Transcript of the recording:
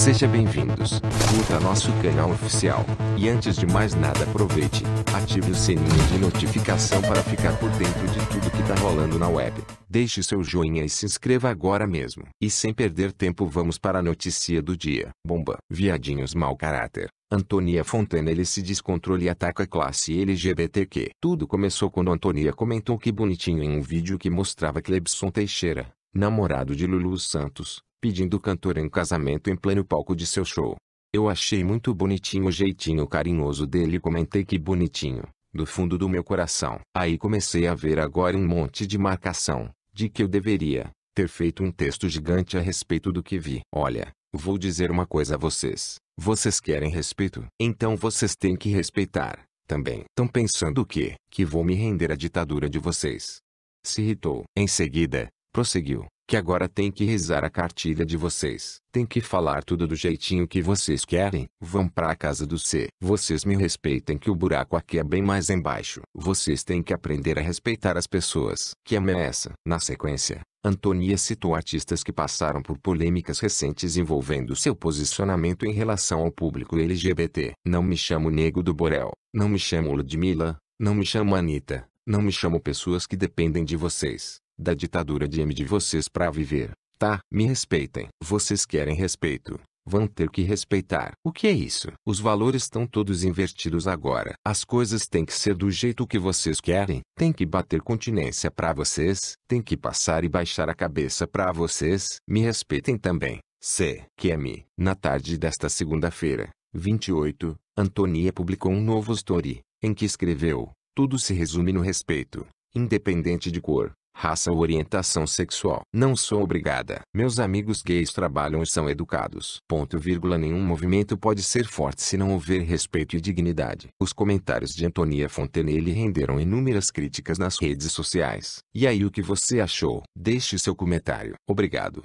Seja bem-vindos, curta nosso canal oficial, e antes de mais nada aproveite, ative o sininho de notificação para ficar por dentro de tudo que tá rolando na web. Deixe seu joinha e se inscreva agora mesmo. E sem perder tempo vamos para a notícia do dia. Bomba. Viadinhos mau caráter. Antonia Fontana ele se descontrole e ataca a classe LGBTQ. Tudo começou quando Antonia comentou que bonitinho em um vídeo que mostrava Clebson Teixeira, namorado de Lulu Santos, pedindo o cantor em casamento em pleno palco de seu show. Eu achei muito bonitinho o jeitinho carinhoso dele e comentei que bonitinho, do fundo do meu coração. Aí comecei a ver agora um monte de marcação, de que eu deveria ter feito um texto gigante a respeito do que vi. Olha, vou dizer uma coisa a vocês. Vocês querem respeito? Então vocês têm que respeitar, também. Estão pensando o quê? Que vou me render à ditadura de vocês. Se irritou. Em seguida, prosseguiu que agora tem que rezar a cartilha de vocês. Tem que falar tudo do jeitinho que vocês querem. Vão para a casa do C. Vocês me respeitem que o buraco aqui é bem mais embaixo. Vocês têm que aprender a respeitar as pessoas. Que ameaça. É essa? Na sequência, Antonia citou artistas que passaram por polêmicas recentes envolvendo seu posicionamento em relação ao público LGBT. Não me chamo Nego do Borel. Não me chamo Ludmilla. Não me chamo Anitta. Não me chamo pessoas que dependem de vocês da ditadura de M de vocês para viver, tá? Me respeitem. Vocês querem respeito. Vão ter que respeitar. O que é isso? Os valores estão todos invertidos agora. As coisas têm que ser do jeito que vocês querem. Tem que bater continência para vocês. Tem que passar e baixar a cabeça para vocês. Me respeitem também. C. Que é me. Na tarde desta segunda-feira, 28, Antonia publicou um novo story, em que escreveu: Tudo se resume no respeito, independente de cor, raça ou orientação sexual. Não sou obrigada. Meus amigos gays trabalham e são educados. Ponto vírgula nenhum movimento pode ser forte se não houver respeito e dignidade. Os comentários de Antonia Fontenelle renderam inúmeras críticas nas redes sociais. E aí o que você achou? Deixe seu comentário. Obrigado.